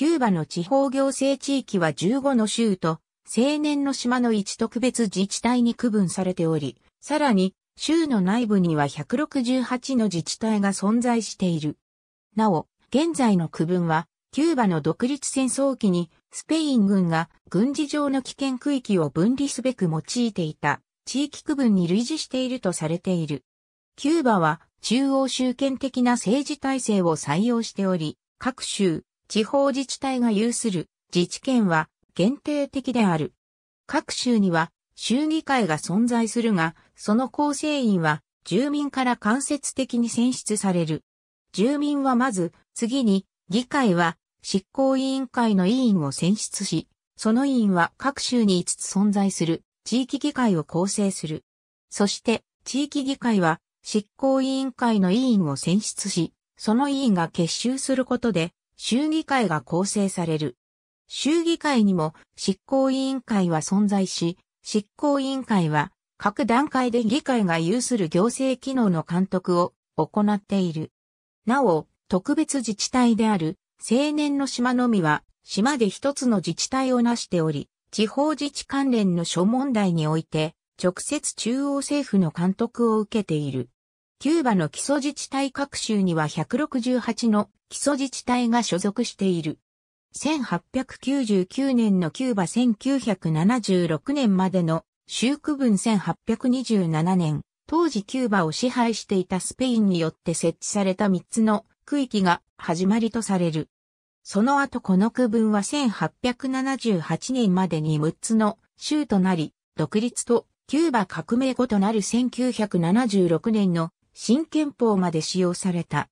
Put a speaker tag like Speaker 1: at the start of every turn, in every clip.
Speaker 1: キューバの地方行政地域は15の州と、青年の島の一特別自治体に区分されており、さらに、州の内部には168の自治体が存在している。なお、現在の区分は、キューバの独立戦争期に、スペイン軍が軍事上の危険区域を分離すべく用いていた地域区分に類似しているとされている。キューバは中央集権的な政治体制を採用しており、各州、地方自治体が有する自治権は限定的である。各州には州議会が存在するが、その構成員は住民から間接的に選出される。住民はまず、次に議会は執行委員会の委員を選出し、その委員は各州に5つ存在する地域議会を構成する。そして地域議会は執行委員会の委員を選出し、その委員が結集することで州議会が構成される。州議会にも執行委員会は存在し、執行委員会は各段階で議会が有する行政機能の監督を行っている。なお、特別自治体である青年の島のみは島で一つの自治体を成しており、地方自治関連の諸問題において直接中央政府の監督を受けている。キューバの基礎自治体各州には168の基礎自治体が所属している。1899年のキューバ1976年までの州区分1827年、当時キューバを支配していたスペインによって設置された3つの区域が始まりとされる。その後この区分は1878年までに6つの州となり、独立とキューバ革命後となる1976年の新憲法まで使用された。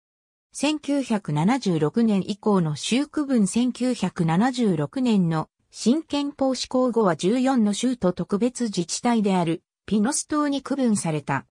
Speaker 1: 1976年以降の州区分1976年の新憲法施行後は14の州と特別自治体であるピノス島に区分された。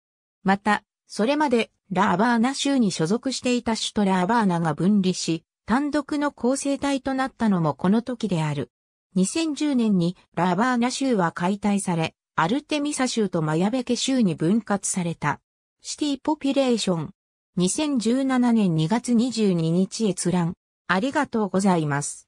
Speaker 1: また、それまでラーバーナ州に所属していた州とラーバーナが分離し、単独の構成体となったのもこの時である。2010年にラーバーナ州は解体され、アルテミサ州とマヤベケ州に分割された。シティポピュレーション。2017年2月22日閲覧。ありがとうございます。